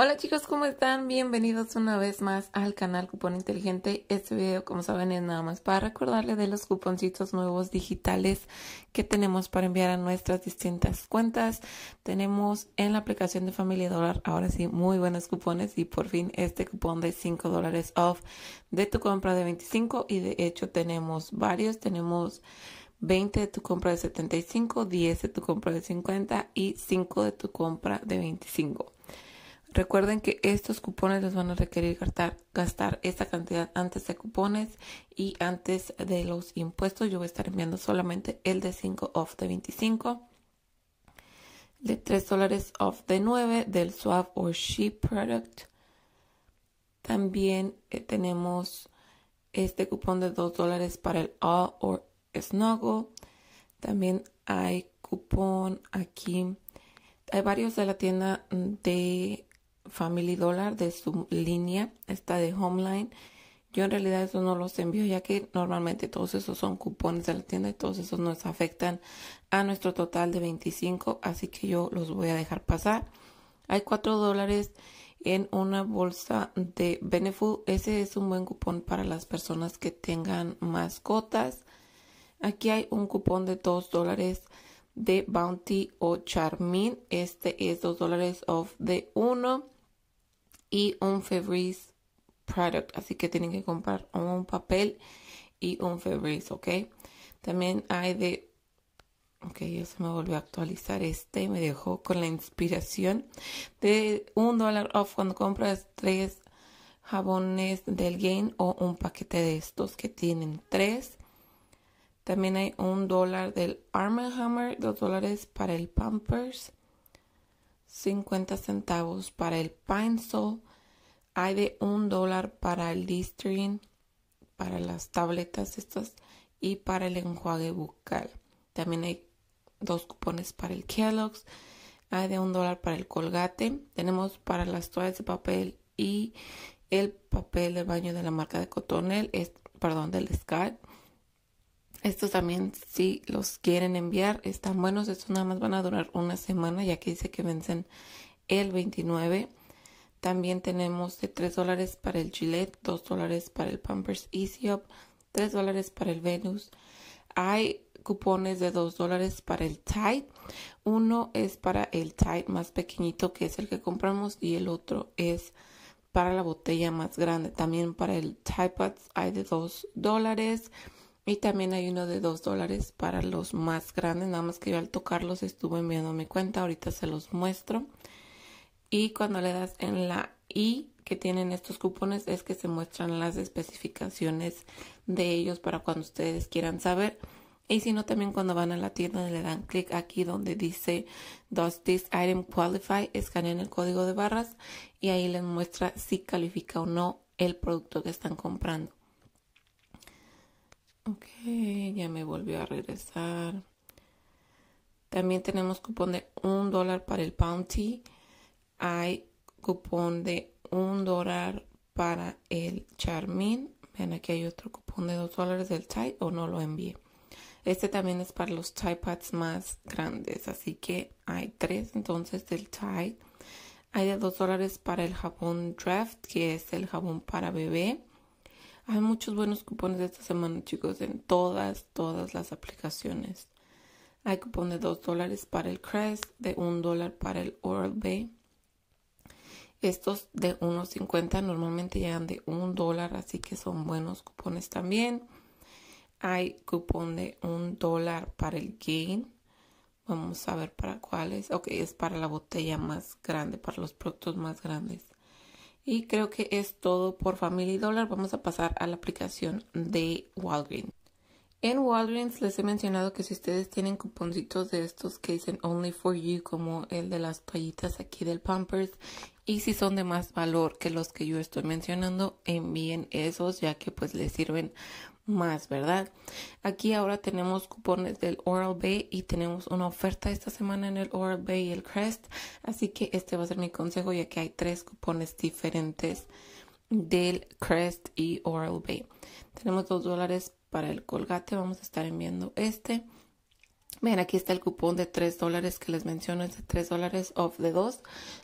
Hola chicos, ¿cómo están? Bienvenidos una vez más al canal Cupón Inteligente. Este video, como saben, es nada más para recordarles de los cuponcitos nuevos digitales que tenemos para enviar a nuestras distintas cuentas. Tenemos en la aplicación de Familia Dólar, ahora sí, muy buenos cupones y por fin este cupón de 5 dólares off de tu compra de 25 y de hecho tenemos varios, tenemos 20 de tu compra de 75, 10 de tu compra de 50 y 5 de tu compra de 25. Recuerden que estos cupones les van a requerir gastar, esta cantidad antes de cupones y antes de los impuestos. Yo voy a estar enviando solamente el de 5 off de 25, de 3 dólares off de 9 del Suave or Sheep Product. También eh, tenemos este cupón de 2 dólares para el All or Snuggle. También hay cupón aquí. Hay varios de la tienda de Family Dollar de su línea, está de Homeline. Yo en realidad eso no los envío ya que normalmente todos esos son cupones de la tienda y todos esos nos afectan a nuestro total de 25, así que yo los voy a dejar pasar. Hay 4 dólares en una bolsa de Beneful. Ese es un buen cupón para las personas que tengan mascotas. Aquí hay un cupón de 2 dólares de Bounty o Charmin. Este es 2 dólares off de uno y un Febreze product. Así que tienen que comprar un papel y un Febreze, ¿ok? También hay de... Ok, ya se me volvió a actualizar este. Me dejó con la inspiración de un dólar off cuando compras tres jabones del Gain o un paquete de estos que tienen tres. También hay un dólar del Arm Hammer, dos dólares para el Pampers. 50 centavos para el Pine hay de un dólar para el Listerine, para las tabletas estas y para el enjuague bucal. También hay dos cupones para el Kellogg's, hay de un dólar para el colgate, tenemos para las toallas de papel y el papel de baño de la marca de Cotonel, es, perdón, del Scott. Estos también, si los quieren enviar, están buenos. Estos nada más van a durar una semana, ya que dice que vencen el 29. También tenemos de 3 dólares para el Gillette, 2 dólares para el Pampers Easy Up, 3 dólares para el Venus. Hay cupones de 2 dólares para el Tide. Uno es para el Tide más pequeñito, que es el que compramos, y el otro es para la botella más grande. También para el Tide Pods hay de 2 dólares. Y también hay uno de 2 dólares para los más grandes, nada más que yo al tocarlos estuve enviando mi cuenta, ahorita se los muestro. Y cuando le das en la I que tienen estos cupones es que se muestran las especificaciones de ellos para cuando ustedes quieran saber. Y si no, también cuando van a la tienda le dan clic aquí donde dice Does this item qualify? Escanean el código de barras y ahí les muestra si califica o no el producto que están comprando. Ok, ya me volvió a regresar. También tenemos cupón de un dólar para el Bounty. Hay cupón de un dólar para el Charmin. Vean, aquí hay otro cupón de dos dólares del Tide o no lo envié. Este también es para los Tide Pads más grandes. Así que hay tres entonces del Tide. Hay de dos dólares para el jabón Draft, que es el jabón para bebé. Hay muchos buenos cupones de esta semana, chicos, en todas, todas las aplicaciones. Hay cupón de 2 dólares para el Crest, de 1 dólar para el Oral B. Estos de 1.50 normalmente llegan de 1 dólar, así que son buenos cupones también. Hay cupón de 1 dólar para el Gain. Vamos a ver para cuáles. Ok, es para la botella más grande, para los productos más grandes. Y creo que es todo por Family Dollar. Vamos a pasar a la aplicación de Walgreens. En Walgreens les he mencionado que si ustedes tienen cuponcitos de estos que dicen Only for You, como el de las toallitas aquí del Pampers, y si son de más valor que los que yo estoy mencionando, envíen esos ya que pues les sirven más, ¿verdad? Aquí ahora tenemos cupones del Oral B y tenemos una oferta esta semana en el Oral B y el Crest, así que este va a ser mi consejo ya que hay tres cupones diferentes del Crest y Oral B. Tenemos dos dólares para el colgate, vamos a estar enviando este. Ven, aquí está el cupón de tres dólares que les menciono, es de 3 dólares off de dos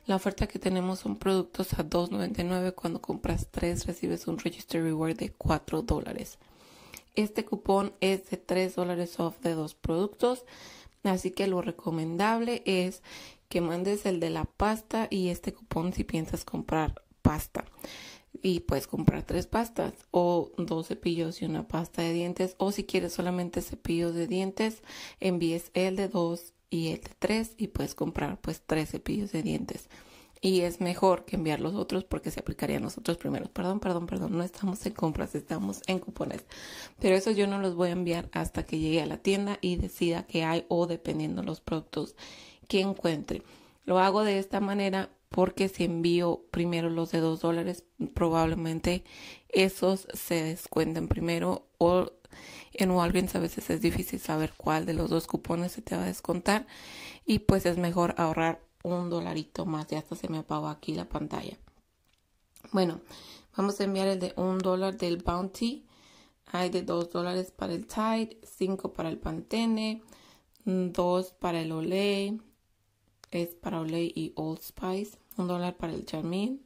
La oferta que tenemos son productos a 2.99. Cuando compras tres recibes un Register Reward de cuatro dólares. Este cupón es de 3 dólares off de dos productos, así que lo recomendable es que mandes el de la pasta y este cupón si piensas comprar pasta. Y puedes comprar tres pastas o dos cepillos y una pasta de dientes. O si quieres solamente cepillos de dientes, envíes el de dos y el de tres y puedes comprar pues tres cepillos de dientes y es mejor que enviar los otros porque se aplicarían a nosotros primeros. Perdón, perdón, perdón, no estamos en compras, estamos en cupones. Pero eso yo no los voy a enviar hasta que llegue a la tienda y decida que hay o dependiendo los productos que encuentre. Lo hago de esta manera porque si envío primero los de 2 dólares, probablemente esos se descuenten primero o en Walgreens a veces es difícil saber cuál de los dos cupones se te va a descontar y pues es mejor ahorrar un dolarito más. Ya hasta se me apagó aquí la pantalla. Bueno, vamos a enviar el de un dólar del Bounty. Hay de dos dólares para el Tide, cinco para el Pantene, dos para el Olay. Es para Olay y Old Spice. Un dólar para el Charmin.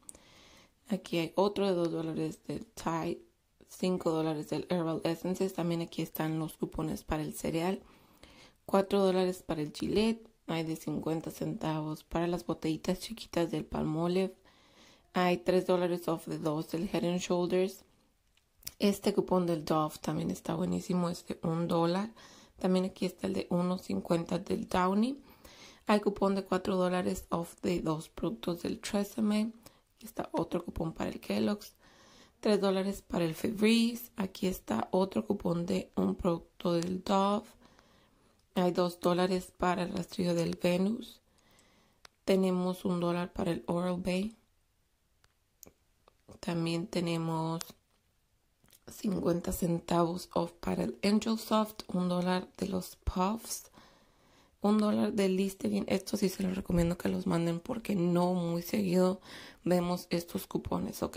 Aquí hay otro de dos dólares del Tide, cinco dólares del Herbal Essences. También aquí están los cupones para el cereal. 4 dólares para el Gillette, hay de 50 centavos. Para las botellitas chiquitas del Palmolive hay 3 dólares off de 2 del Head Shoulders. Este cupón del Dove también está buenísimo, es de 1 dólar. También aquí está el de 1.50 del Downy. Hay cupón de 4 dólares off de dos productos del Tresemme. Aquí está otro cupón para el Kellogg's. 3 dólares para el Febreze. Aquí está otro cupón de un producto del Dove. Hay dos dólares para el rastrillo del Venus. Tenemos un dólar para el Oral Bay. También tenemos 50 centavos off para el Angel Soft, un dólar de los Puffs, un dólar de bien. Esto sí se los recomiendo que los manden porque no muy seguido vemos estos cupones, ¿ok?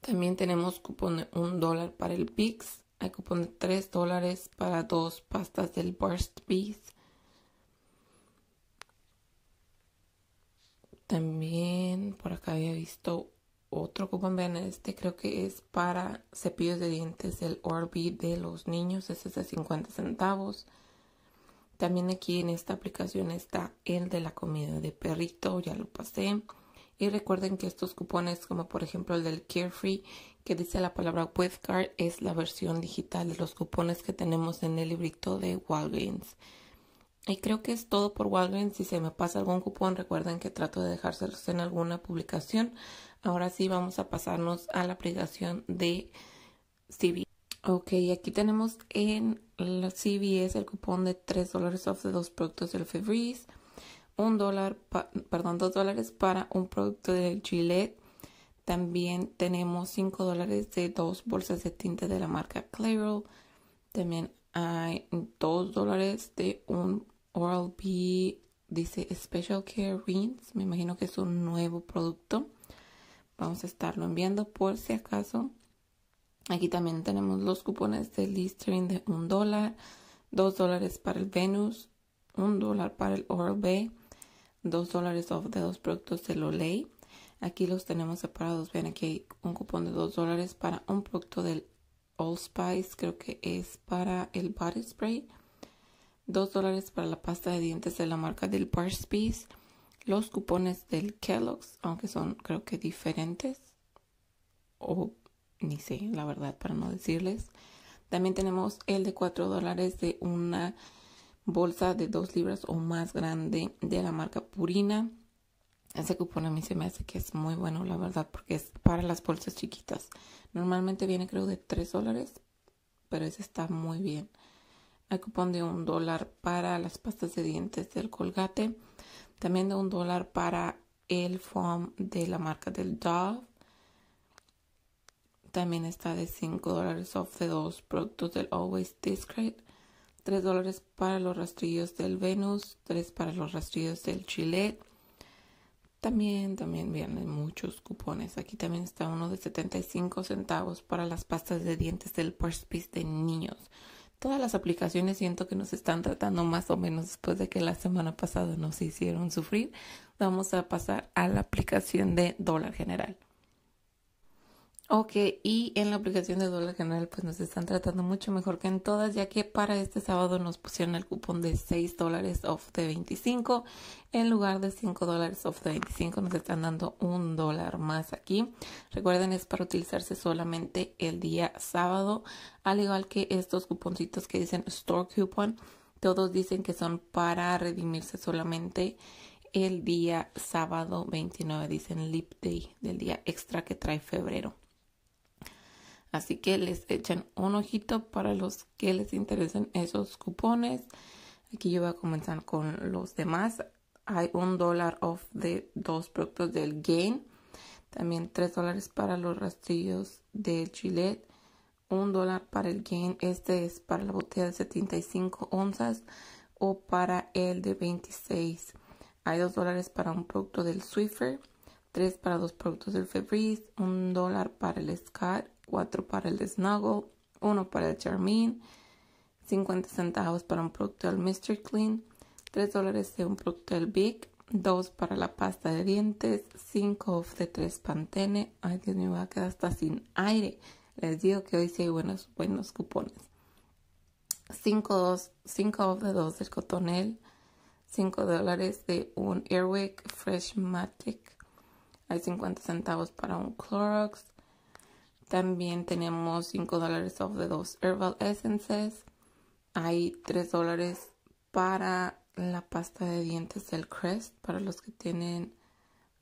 También tenemos cupón de un dólar para el Pix hay cupón de 3 dólares para dos pastas del Burst Bees. También por acá había visto otro cupón. Vean, este creo que es para cepillos de dientes del Orbi de los niños. Este es de 50 centavos. También aquí en esta aplicación está el de la comida de perrito. Ya lo pasé. Y recuerden que estos cupones, como por ejemplo el del Carefree, que dice la palabra Card, es la versión digital de los cupones que tenemos en el librito de Walgreens. Y creo que es todo por Walgreens. Si se me pasa algún cupón, recuerden que trato de dejárselos en alguna publicación. Ahora sí, vamos a pasarnos a la aplicación de CV. Ok, aquí tenemos en la CVS el cupón de 3 off de dos productos del Febreze un dólar, perdón, dos dólares para un producto de Gillette. También tenemos cinco dólares de dos bolsas de tinte de la marca Clairol. También hay dos dólares de un Oral B, dice Special Care Rinse. Me imagino que es un nuevo producto. Vamos a estarlo enviando por si acaso. Aquí también tenemos los cupones de Listerine de un dólar, dos dólares para el Venus, un dólar para el Oral B, 2 dólares off de dos productos de Lolay. Aquí los tenemos separados. Vean, aquí un cupón de 2 dólares para un producto del All Spice. Creo que es para el body spray. 2 dólares para la pasta de dientes de la marca del Spice. Los cupones del Kellogg's, aunque son creo que diferentes. O ni sé, la verdad, para no decirles. También tenemos el de 4 dólares de una bolsa de 2 libras o más grande de la marca Purina. Ese cupón a mí se me hace que es muy bueno, la verdad, porque es para las bolsas chiquitas. Normalmente viene creo de 3 dólares, pero ese está muy bien. Hay cupón de un dólar para las pastas de dientes del Colgate. También de un dólar para el foam de la marca del Dove. También está de 5 dólares off de dos productos del Always Discreet. 3 dólares para los rastrillos del Venus, 3 para los rastrillos del Chile. También, también vienen muchos cupones. Aquí también está uno de 75 centavos para las pastas de dientes del Piece de niños. Todas las aplicaciones siento que nos están tratando más o menos después de que la semana pasada nos hicieron sufrir. Vamos a pasar a la aplicación de dólar general. Ok, y en la aplicación de dólar general pues nos están tratando mucho mejor que en todas, ya que para este sábado nos pusieron el cupón de 6 dólares off de 25 en lugar de 5 dólares off de 25, nos están dando un dólar más aquí. Recuerden, es para utilizarse solamente el día sábado, al igual que estos cuponcitos que dicen store coupon, todos dicen que son para redimirse solamente el día sábado 29, dicen lip day del día extra que trae febrero. Así que les echan un ojito para los que les interesen esos cupones. Aquí yo voy a comenzar con los demás. Hay un dólar off de dos productos del Gain. También tres dólares para los rastrillos del Gillette. Un dólar para el Gain. Este es para la botella de 75 onzas o para el de 26. Hay dos dólares para un producto del Swiffer. Tres para dos productos del Febreze. Un dólar para el Scar 4 para el Snuggle, 1 para el Charmin, 50 centavos para un producto del Mr. Clean, 3 dólares de un producto del Big, 2 para la pasta de dientes, 5 off de 3 Pantene. Ay, Dios mío, voy a quedar hasta sin aire. Les digo que hoy sí hay buenos, buenos cupones. 5, off de 2 del Cotonel, 5 dólares de un Airwick Fresh Matic. Hay 50 centavos para un Clorox, también tenemos 5 dólares off de dos Herbal Essences. Hay 3 dólares para la pasta de dientes del Crest, para los que tienen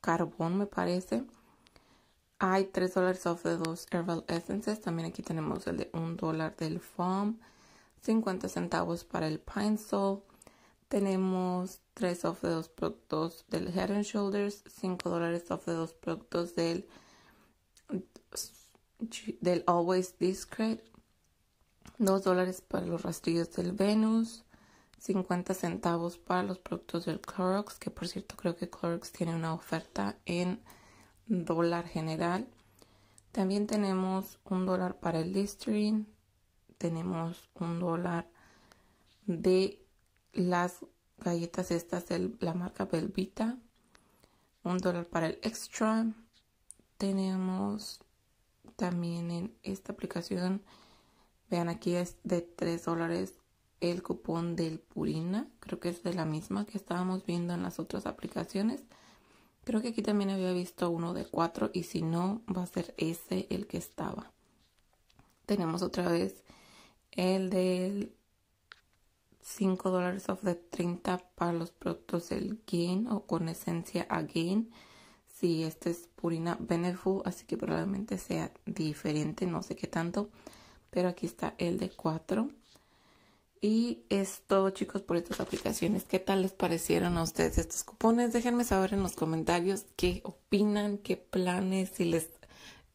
carbón, me parece. Hay 3 dólares off de dos Herbal Essences. También aquí tenemos el de 1 dólar del Foam. 50 centavos para el Pine Sol. Tenemos 3 off de dos productos del Head and Shoulders. 5 dólares off de dos productos del del Always Discreet, 2 dólares para los rastrillos del Venus, 50 centavos para los productos del Clorox, que por cierto creo que Clorox tiene una oferta en dólar general. También tenemos un dólar para el Listerine, tenemos un dólar de las galletas estas de la marca Belvita, un dólar para el Extra, tenemos también en esta aplicación, vean aquí es de 3 dólares el cupón del Purina. Creo que es de la misma que estábamos viendo en las otras aplicaciones. Creo que aquí también había visto uno de 4 y si no, va a ser ese el que estaba. Tenemos otra vez el del 5 dólares off the 30 para los productos del Gain o con esencia a Gain si este es Purina Benefu, así que probablemente sea diferente, no sé qué tanto. Pero aquí está el de 4. Y es todo chicos por estas aplicaciones. ¿Qué tal les parecieron a ustedes estos cupones? Déjenme saber en los comentarios qué opinan, qué planes, si les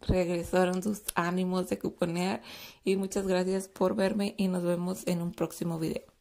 regresaron sus ánimos de cuponear. Y muchas gracias por verme y nos vemos en un próximo video.